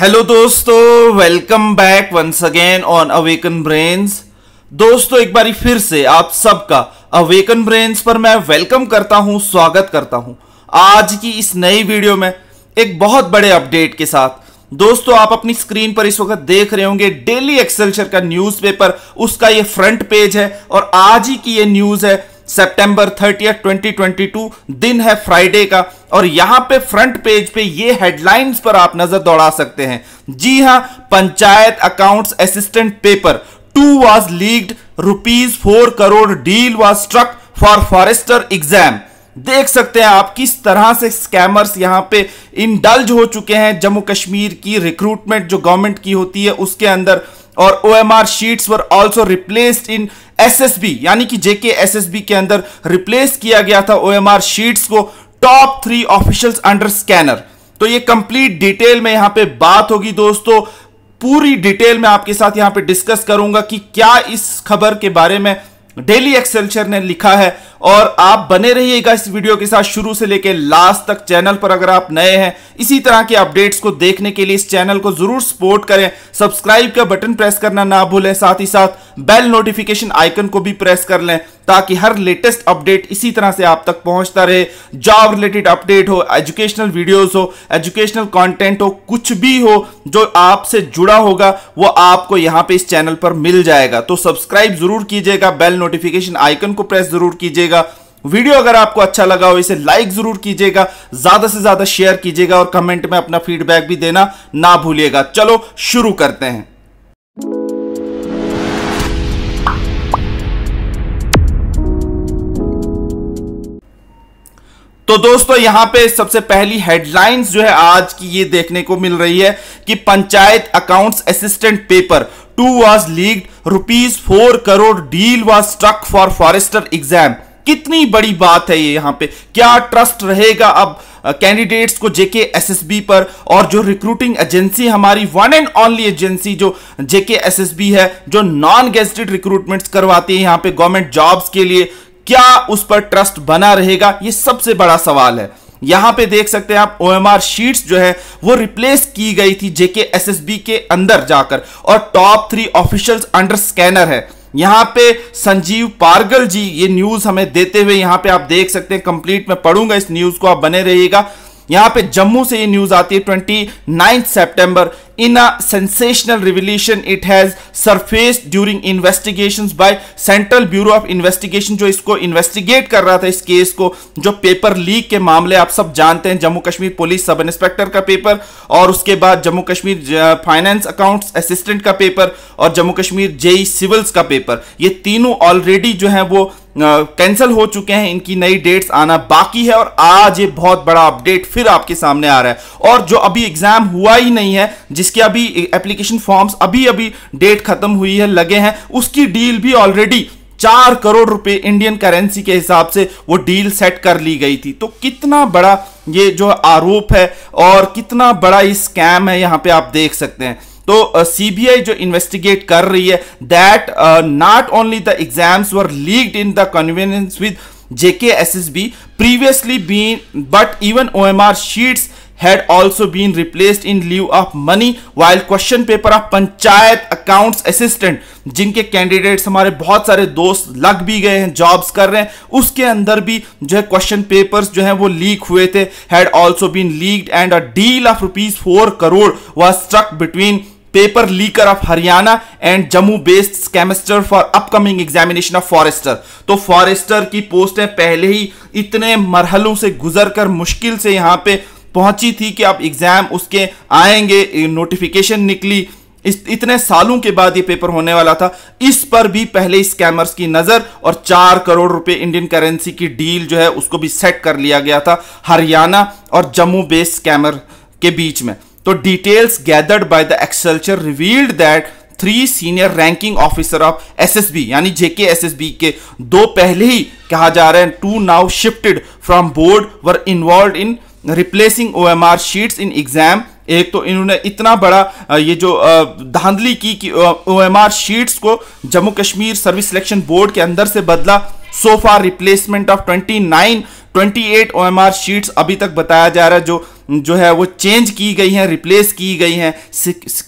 Hello दोस्तों welcome back once again on Awaken Brains दोस्तों एक बारी फिर से आप सबका अवेकन ब्रेन्स पर मैं वेलकम करता हूं स्वागत करता हूं आज की इस नई वीडियो में एक बहुत बड़े अपडेट के साथ दोस्तों आप अपनी स्क्रीन पर इस वक्त देख रहे होंगे डेली एक्सेलचर का न्यूज़पेपर उसका ये फ्रंट पेज है और आज ही की ये न्यूज़ है सितंबर ट्वेंटी 2022 दिन है फ्राइडे का और यहां पे फ्रंट पेज पे ये हेडलाइंस पर आप नजर दौड़ा सकते हैं जी हां panchayat accounts assistant paper two was leaked rupees four crore deal was struck for forester exam देख सकते हैं आप किस तरह से स्कैमर्स यहां पे इंडल्ज हो चुके हैं जम्मू कश्मीर की रिक्रूटमेंट जो गवर्नमेंट की होती है उसके अंदर और O M R sheets were also replaced in S S B यानी कि जेके एस एस बी के अंदर रिप्लेस किया गया था ओ एम आर शीट्स को top three officials under scanner तो ये कंप्लीट डिटेल में यहां पे बात होगी दोस्तों पूरी डिटेल में आपके साथ यहां पे डिस्कस करूंगा कि क्या इस खबर के बारे में डेली एक्सेलचर ने लिखा है और आप बने रहिएगा इस वीडियो के साथ शुरू से लेकर लास्ट तक चैनल पर अगर आप नए हैं इसी तरह के अपडेट्स को देखने के लिए इस चैनल को जरूर सपोर्ट करें सब्सक्राइब का बटन प्रेस करना ना भूलें साथ ही साथ बेल नोटिफिकेशन आइकन को भी प्रेस कर लें ताकि हर लेटेस्ट अपडेट इसी तरह से आप तक पहुंचता रहे जॉब रिलेटेड अपडेट हो एजुकेशनल वीडियोज हो एजुकेशनल कॉन्टेंट हो कुछ भी हो जो आपसे जुड़ा होगा वो आपको यहां पे इस चैनल पर मिल जाएगा तो सब्सक्राइब जरूर कीजिएगा बेल नोट नोटिफिकेशन आइकन को प्रेस जरूर कीजिएगा वीडियो अगर आपको अच्छा लगा हो इसे लाइक जरूर कीजिएगा ज्यादा से ज्यादा शेयर कीजिएगा और कमेंट में अपना फीडबैक भी देना ना भूलिएगा चलो शुरू करते हैं तो दोस्तों यहां पे सबसे पहली हेडलाइंस जो है आज की ये देखने को मिल रही है कि panchayat accounts assistant paper two was leaked rupees four crore deal was struck for forester exam कितनी बड़ी बात है ये यहां पे क्या ट्रस्ट रहेगा अब कैंडिडेट्स को जेके एसएसबी पर और जो रिक्रूटिंग एजेंसी हमारी वन एंड ओनली एजेंसी जो जेके एसएसबी है जो नॉन गेस्टेड रिक्रूटमेंट्स करवाती है यहां पे गवर्नमेंट जॉब्स के लिए क्या उस पर ट्रस्ट बना रहेगा ये सबसे बड़ा सवाल है यहां पे देख सकते हैं आप ओ एम आर शीट्स जो है वो रिप्लेस की गई थी जेके एस एस बी के अंदर जाकर और top three officials under scanner है यहां पे संजीव पारगल जी ये न्यूज हमें देते हुए यहां पे आप देख सकते हैं कंप्लीट में पढ़ूंगा इस न्यूज को आप बने रहिएगा यहां पे जम्मू से ये न्यूज आती है twenty ninth September in a sensational revelation it has surfaced during investigations by central bureau of जो इसको इन्वेस्टिगेट कर रहा था इस केस को जो पेपर लीक के मामले आप सब जानते हैं Jammu Kashmir police sub inspector का पेपर और उसके बाद Jammu Kashmir finance account assistant का पेपर और जम्मू कश्मीर जेई सिविल्स का पेपर ये तीनों ऑलरेडी जो है वो कैंसिल हो चुके हैं इनकी नई डेट्स आना बाकी है और आज ये बहुत बड़ा अपडेट फिर आपके सामने आ रहा है और जो अभी एग्जाम हुआ ही नहीं है जिसके अभी एप्लीकेशन फॉर्म्स अभी अभी डेट खत्म हुई है लगे हैं उसकी डील भी ऑलरेडी चार करोड़ रुपए इंडियन करेंसी के हिसाब से वो डील सेट कर ली गई थी तो कितना बड़ा ये जो आरोप है और कितना बड़ा ये स्कैम है यहाँ पे आप देख सकते हैं तो सीबीआई uh, जो इन्वेस्टिगेट कर रही है that not only the exams were leaked in the convenience with JK S S B previously be but even O M R sheets had also been replaced in lieu of money while question paper of panchayat accounts assistant जिनके candidates हमारे बहुत सारे दोस्त लग भी गए हैं jobs कर रहे हैं उसके अंदर भी जो है क्वेश्चन पेपर्स जो है वो लीक हुए थे had also been leaked and a deal of rupees four crore was struck between paper leaker of Haryana and Jammu based chemister for upcoming examination of forester तो फॉरेस्टर की पोस्टें पहले ही इतने मरहलों से गुजर मुश्किल से यहाँ पे पहुंची थी कि आप एग्ज़ाम उसके आएंगे नोटिफिकेशन निकली इस इतने सालों के बाद ये पेपर होने वाला था इस पर भी पहले स्कैमर्स की नज़र और चार करोड़ रुपए इंडियन करेंसी की डील जो है उसको भी सेट कर लिया गया था हरियाणा और जम्मू बेस्ड स्कैमर के बीच में तो details gathered by the Excelsior revealed that three senior ranking officer of S S B यानी जेके बी के दो पहले ही कहा जा रहे हैं two now shifted from board were involve in replacing O M R sheets in exam एक तो इन्होंने इतना बड़ा ये जो धांधली की कि ओ एम आर शीट्स को Jammu Kashmir service selection board के अंदर से बदला so far replacement of 29 28 OMR sheets अभी तक बताया जा रहा है जो जो है वो चेंज की गई हैं रिप्लेस की गई हैं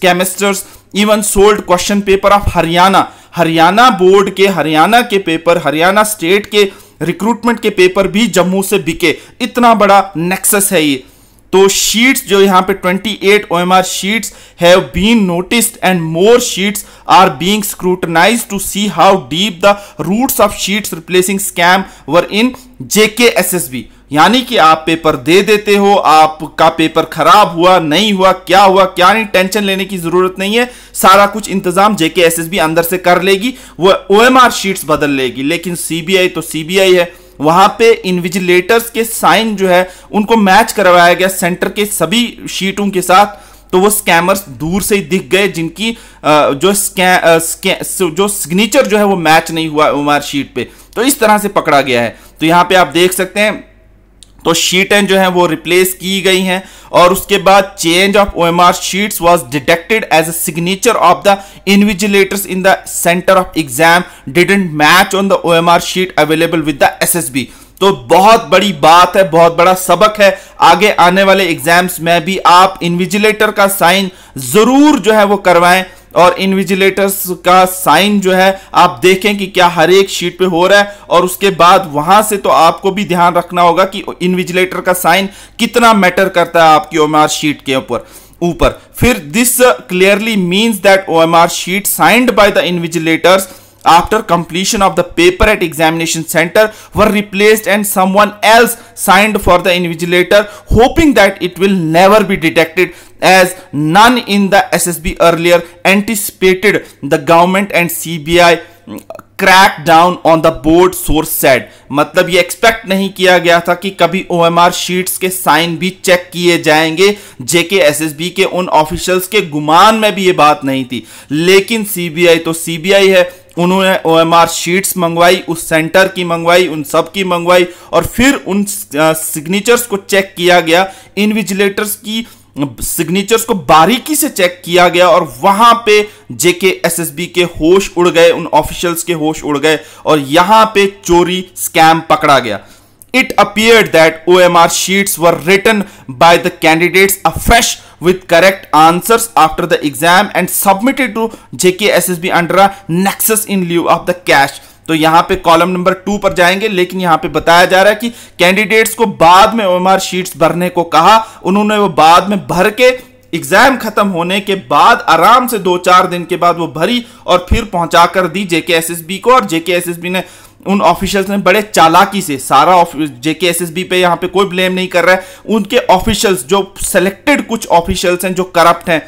chemisters even sold question paper of Haryana Haryana board के हरियाणा के पेपर हरियाणा स्टेट के रिक्रूटमेंट के पेपर भी जम्मू से बिके इतना बड़ा नेक्सस है ये तो शीट्स जो यहाँ पे 28 OMR sheets have been noticed and more sheets are being scrutinize to see how deep the roots of sheets replacing scam were in JK S S B यानी कि आप पेपर दे देते हो आपका पेपर खराब हुआ नहीं हुआ क्या हुआ क्या नहीं टेंशन लेने की जरूरत नहीं है सारा कुछ इंतजाम जेके एस एस बी अंदर से कर लेगी वह आर शीट्स बदल लेगी लेकिन सी बी आई तो सी बी आई है वहां पे इन्विजिलेटर्स के साइन जो है उनको मैच करवाया गया सेंटर के सभी शीटों के साथ तो वो स्कैमर्स दूर से ही दिख गए जिनकी जो स्कै, जो सिग्नेचर जो है वो मैच नहीं हुआ उमार शीट पे तो इस तरह से पकड़ा गया है तो यहाँ पे आप देख सकते हैं तो शीटें जो हैं वो रिप्लेस की गई हैं और उसके बाद change of O M R sheets was detected as a signature of the invigilators in the centre of exam didn't match on the O M R sheet available with the S S B तो बहुत बड़ी बात है बहुत बड़ा सबक है आगे आने वाले एग्जाम्स में भी आप इनविजिलेटर का साइन जरूर जो है वो करवाएं और इनविजिलेटर्स का साइन जो है आप देखें कि क्या हर एक शीट पे हो रहा है और उसके बाद वहां से तो आपको भी ध्यान रखना होगा कि इनविजिलेटर का साइन कितना मैटर करता है आपकी ओमआर शीट के ऊपर ऊपर फिर this clearly means that O R sheet signed by the invigilators after completion of the paper at examination center were replaced and someone else signed for the invigilator hoping that it will never be detected as none in the SSB earlier anticipated the government and CBI crack down on the board source said मतलब ये expect नहीं किया गया था कि कभी O M R sheets के sign भी चेक किए जाएंगे जेके एस एस बी के उन ऑफिशियल्स के गुमान में भी ये बात नहीं थी लेकिन सी बी आई तो सी बी आई है उन्होंने ओ एम आर शीट्स मंगवाई उस सेंटर की मंगवाई उन सब की मंगवाई और फिर उन सिग्नेचर्स को चेक किया गया इनविजिलेटर्स की सिग्नेचर्स को बारीकी से चेक किया गया और वहां पे जेके एसएसबी के होश उड़ गए उन ऑफिशियल्स के होश उड़ गए और यहां पे चोरी स्कैम पकड़ा गया it appeared that O M R sheets were written by the candidates a fresh with correct answers after the exam and submitted to JKSSB under a nexus in lieu of the cash तो यहां पे column number two पर जाएंगे लेकिन यहां पे बताया जा रहा है कि कैंडिडेट्स को बाद में ओएमआर शीट्स भरने को कहा उन्होंने वो बाद में भर के एग्जाम खत्म होने के बाद आराम से दो चार दिन के बाद वो भरी और फिर पहुंचा कर दी जेके एस एस बी को और जेके एस एस बी ने उन ऑफिशियल्स ने बड़े चालाकी से सारा जेके एस पे यहाँ पे कोई ब्लेम नहीं कर रहा है उनके ऑफिशियल्स जो सेलेक्टेड कुछ ऑफिशियल्स हैं जो करप्ट हैं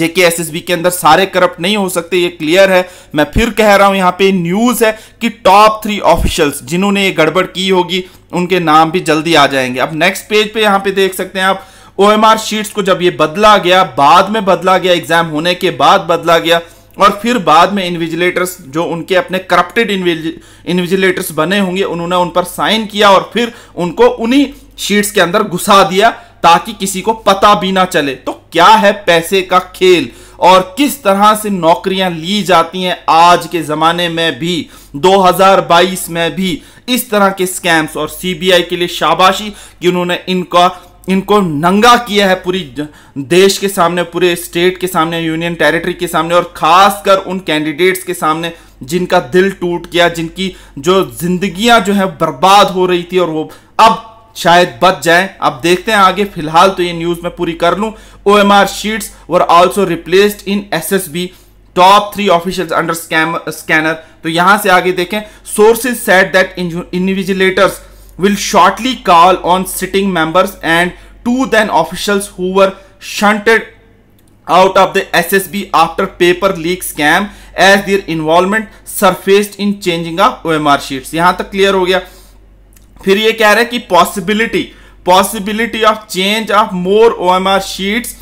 जेके एस के अंदर सारे करप्ट नहीं हो सकते ये क्लियर है मैं फिर कह रहा हूं यहाँ पे न्यूज है कि टॉप थ्री ऑफिशियल्स जिन्होंने ये गड़बड़ की होगी उनके नाम भी जल्दी आ जाएंगे अब नेक्स्ट पेज पे यहाँ पे देख सकते हैं आप ओ शीट्स को जब ये बदला गया बाद में बदला गया एग्जाम होने के बाद बदला गया और फिर बाद में इन्विजिलेटर्स जो उनके अपने करप्टेड इन्विजिलेटर्स बने होंगे उन्होंने उन पर साइन किया और फिर उनको उन्हीं शीट्स के अंदर घुसा दिया ताकि किसी को पता भी ना चले तो क्या है पैसे का खेल और किस तरह से नौकरियां ली जाती हैं आज के ज़माने में भी 2022 में भी इस तरह के स्कैम्स और सीबीआई के लिए शाबाशी कि उन्होंने इनका इनको नंगा किया है पूरी देश के सामने पूरे स्टेट के सामने यूनियन टेरिटरी के सामने और खासकर उन कैंडिडेट्स के सामने जिनका दिल टूट गया जिनकी जो जिंदगियां जो है बर्बाद हो रही थी और वो अब शायद बच जाए अब देखते हैं आगे फिलहाल तो ये न्यूज मैं पूरी कर लूं O M R sheets were also replaced in S S B top three official under scanner तो यहां से आगे देखें sources said that invigilators will shortly call on sitting members and two then officials who were shunted out of the SSB after paper leak scam as their involvement surfaced in changing of OMR sheets. यहां तक clear हो गया फिर ये कह रहे हैं कि possibility possibility of change of more OMR sheets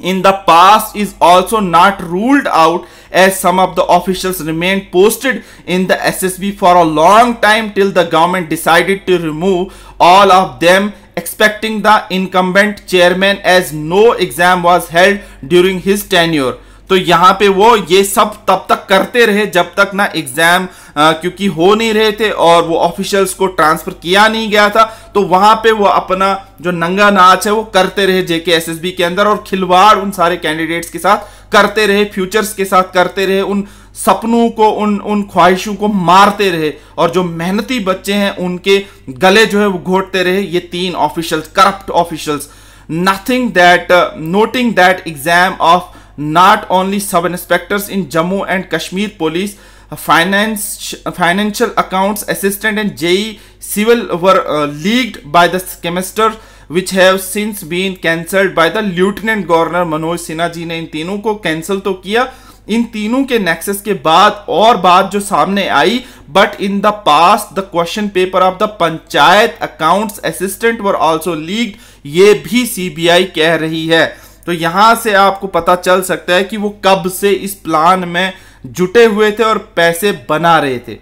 in the past is also not ruled out as some of the officials remained posted in the SSB for a long time till the government decided to remove all of them expecting the incumbent chairman as no exam was held during his tenure तो यहाँ पे वो ये सब तब तक करते रहे जब तक ना एग्जाम क्योंकि हो नहीं रहे थे और वो ऑफिशियल्स को ट्रांसफर किया नहीं गया था तो वहां पे वो अपना जो नंगा नाच है वो करते रहे जेके एसएसबी के अंदर और खिलवाड़ उन सारे कैंडिडेट्स के साथ करते रहे फ्यूचर्स के साथ करते रहे उन सपनों को उन उन ख्वाहिशों को मारते रहे और जो मेहनती बच्चे हैं उनके गले जो है वो घोटते रहे ये तीन officials corrupt officials nothing that noting that exam of not only sub inspectors in Jammu and Kashmir police finance, financial accounts assistant and JE civil were uh, leaked by the semester which have since been cancelled by the lieutenant governor Manoj Sinha ji ने इन तीनों को cancel तो किया इन तीनों के nexus के बाद और बात जो सामने आई but in the past the question paper of the panchayat accounts assistant were also leak ये भी सीबीआई कह रही है तो यहां से आपको पता चल सकता है कि वो कब से इस प्लान में जुटे हुए थे और पैसे बना रहे थे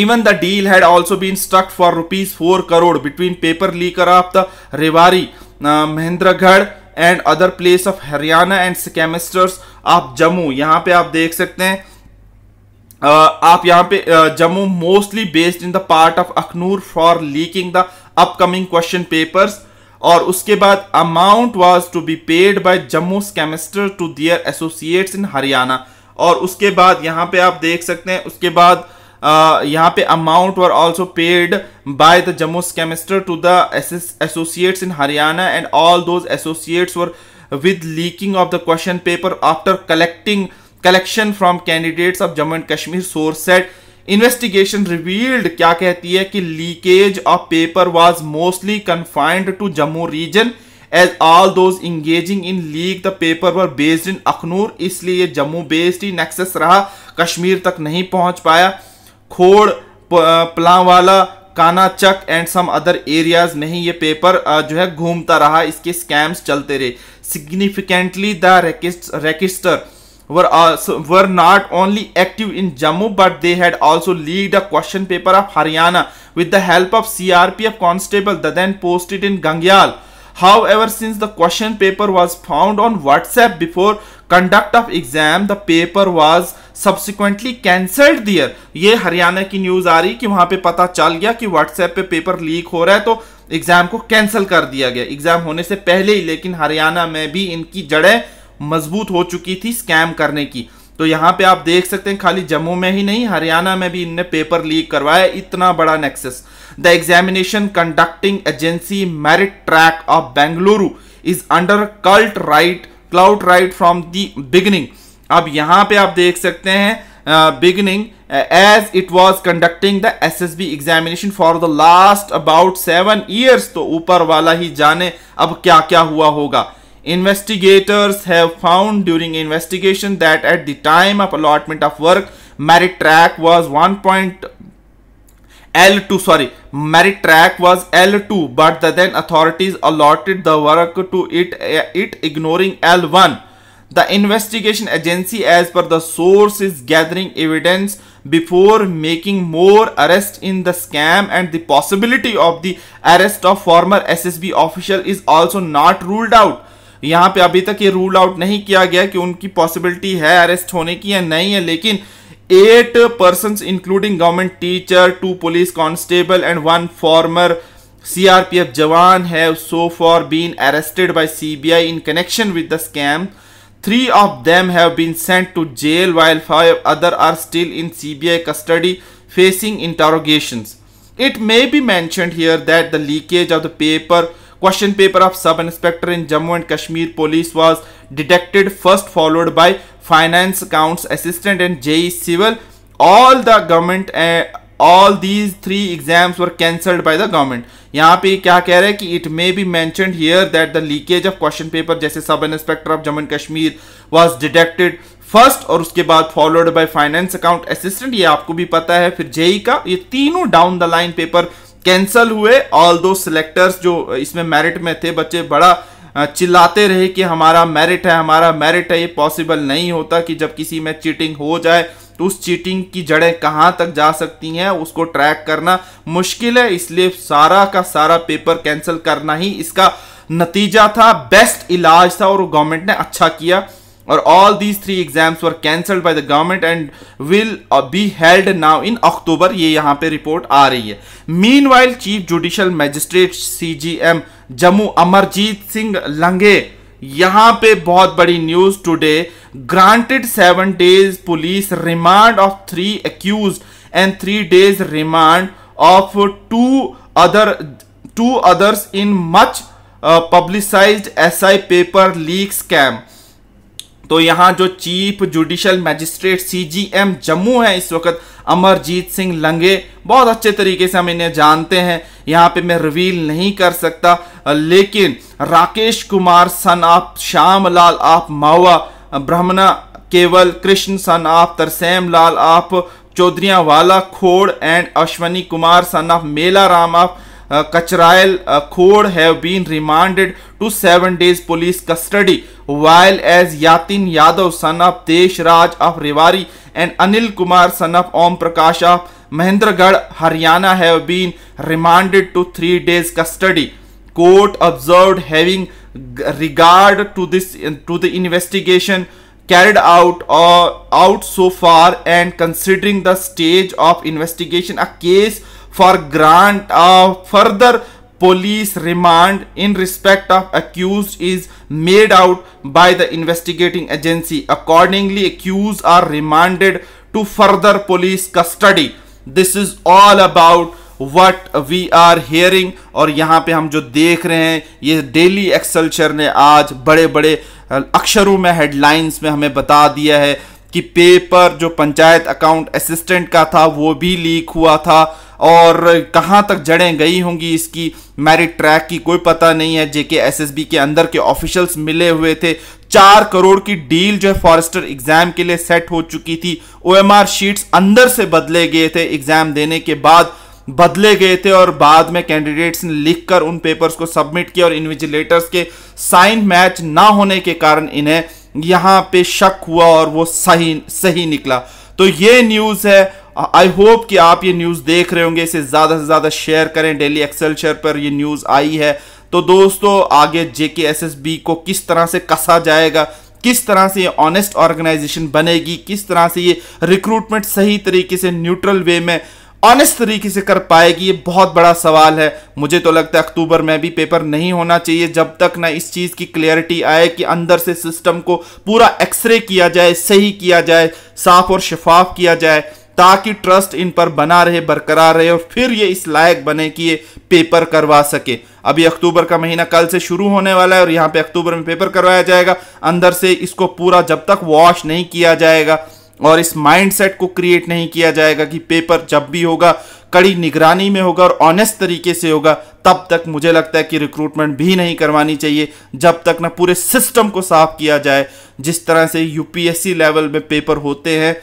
even the deal had also been struck for rupees four crore between paper leaker of the Rewari Mahendragarh and other place of Haryana and chemisters of Jammu यहाँ पे आप देख सकते हैं Uh, आप यहाँ पे Jammu mostly based in the part of Akhnoor for leaking the upcoming question papers और उसके बाद amount was to be paid by Jammu chemister to their associates in Haryana और उसके बाद यहाँ पे आप देख सकते हैं उसके बाद यहाँ पे amount were also paid by the Jammu chemister to the associates in Haryana and all those associates were with leaking of the question paper after collecting collection from candidates of Jammu and Kashmir source said investigation revealed क्या कहती है कि leakage of paper was mostly confined to Jammu region as all those engaging in leak the paper were based in Akhnoor इसलिए ये Jammu based ही Nexus रहा कश्मीर तक नहीं पहुंच पाया Khour Pallanwala Kanachak and some other areas में ही ये पेपर जो है घूमता रहा इसके स्कैम्स चलते रहे significantly the register were were not only active in Jammu but they had also lead a question paper of Haryana with the help of CRPF constable the then posted in Gangyal however since the question paper was found on WhatsApp before conduct of exam the paper was subsequently cancelled there ये हरियाणा की news आ रही कि वहां पर पता चल गया कि व्हाट्सएप पे पेपर लीक हो रहा है तो एग्ज़ाम को कैंसिल कर दिया गया एग्ज़ाम होने से पहले ही लेकिन हरियाणा में भी इनकी जड़ें मजबूत हो चुकी थी स्कैम करने की तो यहाँ पे आप देख सकते हैं खाली जम्मू में ही नहीं हरियाणा में भी इनने पेपर लीक करवाया इतना बड़ा nexus the examination conducting agency Merit Track of Bengaluru is under cult right cloud right from the beginning अब यहां पे आप देख सकते हैं beginning as it was conducting the S S B examination for the last about seven years तो ऊपर वाला ही जाने अब क्या क्या हुआ होगा investigators have found during investigation that at the time of allotment of work Merit Track was one point L2 sorry merit track was L2 but the then authorities allotted the work to it it ignoring L1 the investigation agency as per the source is gathering evidence before making more arrest in the scam and the possibility of the arrest of former SSB official is also not ruled out यहाँ पे अभी तक ये rule out नहीं किया गया कि उनकी पॉसिबिलिटी है अरेस्ट होने की या नहीं है लेकिन eight persons including government teacher, two police constable and one former CRPF Jawan have so far been arrested by CBI in connection with the scam. Three of them have been sent to jail while five other are still in CBI custody facing interrogations. It may be mentioned here that the leakage of the paper question paper of sub inspector in Jammu and Kashmir police was detected first followed by finance accounts assistant and JE civil all the government all these three exams were cancelled by the government यहाँ पे क्या कह रहे हैं कि it may be mentioned here that the leakage of question paper जैसे sub inspector of Jammu and Kashmir was detected first और उसके बाद followed by finance account assistant ये आपको भी पता है फिर जेई e का ये तीनों down the line paper cancel हुए ऑल दो सिलेक्टर्स जो इसमें मेरिट में थे बच्चे बड़ा चिल्लाते रहे कि हमारा मेरिट है हमारा मेरिट है ये पॉसिबल नहीं होता कि जब किसी में चीटिंग हो जाए तो उस चीटिंग की जड़ें कहाँ तक जा सकती हैं उसको ट्रैक करना मुश्किल है इसलिए सारा का सारा पेपर कैंसिल करना ही इसका नतीजा था बेस्ट इलाज था और गवर्नमेंट ने अच्छा किया और all these three exams were cancelled by the government and will be held now in October ये यहाँ पे रिपोर्ट आ रही है mean chief judicial magistrate C G M Jammu Amarjeet Singh Langeh यहां पे बहुत बड़ी news today granted seven days police remand of three accuse and three days remand of two other two others in much publicised SI paper leak scam तो यहाँ जो chief judicial magistrate CGM Jammu है इस वक्त अमरजीत सिंह लंगे बहुत अच्छे तरीके से हम इन्हें जानते हैं यहाँ पे मैं रिवील नहीं कर सकता लेकिन Rakesh Kumar son of Shyam Lal of Mawa Brahmana Kewal Krishan son of Tarsem Lal of Chaudharian Wala Khour and Ashwani Kumar son of Mela Ram of Uh, Kachrail uh, Khod have been remanded to 7 days police custody while as Yatin Yadav son of Desh Raj of Rewari and Anil Kumar son of Om Prakash of Mahendragarh Haryana have been remanded to 3 days custody. Court observed having regard to this uh, to the investigation carried out uh, out so far and considering the stage of investigation a case for grant of further police remand in respect of accused is made out by the investigating agency accordingly accused are remanded to further police custody this is all about what we are hearing और यहाँ पे हम जो देख रहे हैं ये daily एक्सलचर ने आज बड़े बड़े अक्षरों में हेडलाइंस में हमें बता दिया है कि पेपर जो पंचायत अकाउंट असिस्टेंट का था वो भी लीक हुआ था और कहाँ तक जड़ें गई होंगी इसकी मैरिट ट्रैक की कोई पता नहीं है जेके एसएसबी के अंदर के ऑफिशियल्स मिले हुए थे चार करोड़ की डील जो है फॉरेस्टर एग्जाम के लिए सेट हो चुकी थी ओएमआर शीट्स अंदर से बदले गए थे एग्जाम देने के बाद बदले गए थे और बाद में कैंडिडेट्स ने लिख कर उन पेपर्स को सबमिट किया और इन्विजिलेटर्स के साइन मैच ना होने के कारण इन्हें यहाँ पे शक हुआ और वो सही सही निकला तो ये न्यूज़ है आई होप कि आप ये न्यूज़ देख रहे होंगे इसे ज़्यादा से ज़्यादा शेयर करें डेली एक्सेल शेयर पर ये न्यूज़ आई है तो दोस्तों आगे जे के एस एस बी को किस तरह से कसा जाएगा किस तरह से ये ऑनेस्ट ऑर्गेनाइजेशन बनेगी किस तरह से ये रिक्रूटमेंट सही तरीके से न्यूट्रल वे में ऑनेस्ट तरीके से कर पाएगी ये बहुत बड़ा सवाल है मुझे तो लगता है अक्टूबर में भी पेपर नहीं होना चाहिए जब तक ना इस चीज़ की क्लियरिटी आए कि अंदर से सिस्टम को पूरा एक्सरे किया जाए सही किया जाए साफ और शफाफ किया जाए ताकि ट्रस्ट इन पर बना रहे बरकरार रहे और फिर ये इस लायक बने कि ये पेपर करवा सके अभी अक्टूबर का महीना कल से शुरू होने वाला है और यहाँ पे अक्टूबर में पेपर करवाया जाएगा अंदर से इसको पूरा जब तक वॉश नहीं किया जाएगा और इस माइंडसेट को क्रिएट नहीं किया जाएगा कि पेपर जब भी होगा कड़ी निगरानी में होगा और ऑनेस्ट तरीके से होगा तब तक मुझे लगता है कि रिक्रूटमेंट भी नहीं करवानी चाहिए जब तक ना पूरे सिस्टम को साफ किया जाए जिस तरह से यूपीएससी लेवल में पेपर होते हैं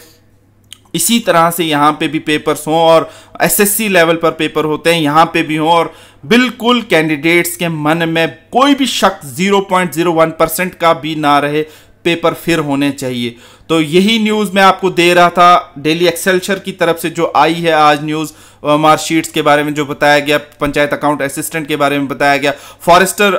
इसी तरह से यहाँ पे भी पेपर्स हों और एसएससी लेवल पर पेपर होते हैं यहाँ पे भी हों और बिल्कुल कैंडिडेट्स के मन में कोई भी शक 0.01 परसेंट का भी ना रहे पेपर फिर होने चाहिए तो यही न्यूज़ मैं आपको दे रहा था डेली एक्सेलशर की तरफ से जो आई है आज न्यूज़ मार्कशीट्स के बारे में जो बताया गया पंचायत अकाउंट असिस्टेंट के बारे में बताया गया फॉरेस्टर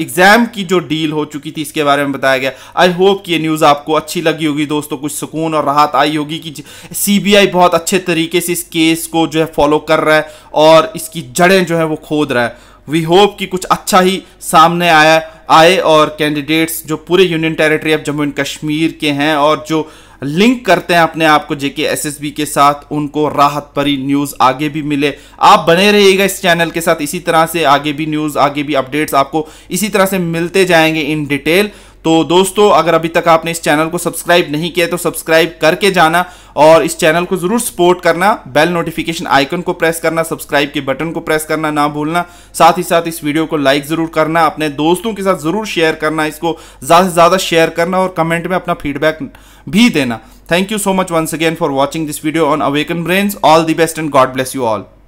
एग्ज़ाम की जो डील हो चुकी थी इसके बारे में बताया गया आई होप कि ये न्यूज़ आपको अच्छी लगी होगी दोस्तों कुछ सुकून और राहत आई होगी कि सीबीआई बहुत अच्छे तरीके से इस केस को जो है फॉलो कर रहा है और इसकी जड़ें जो है वो खोद रहा है वी होप कि कुछ अच्छा ही सामने आया आए और कैंडिडेट्स जो पूरे union territory of Jammu and Kashmir के हैं और जो लिंक करते हैं अपने आप को जेके एसएसबी के साथ उनको राहत परी न्यूज़ आगे भी मिले आप बने रहिएगा इस चैनल के साथ इसी तरह से आगे भी न्यूज़ आगे भी अपडेट्स आपको इसी तरह से मिलते जाएंगे इन डिटेल तो दोस्तों अगर अभी तक आपने इस चैनल को सब्सक्राइब नहीं किया तो सब्सक्राइब करके जाना और इस चैनल को ज़रूर सपोर्ट करना बेल नोटिफिकेशन आइकन को प्रेस करना सब्सक्राइब के बटन को प्रेस करना ना भूलना साथ ही साथ इस वीडियो को लाइक ज़रूर करना अपने दोस्तों के साथ ज़रूर शेयर करना इसको ज़्यादा से ज़्यादा शेयर करना और कमेंट में अपना फीडबैक भी देना thank you so much once again for watching this video on awaken Brains. All the best and God bless you all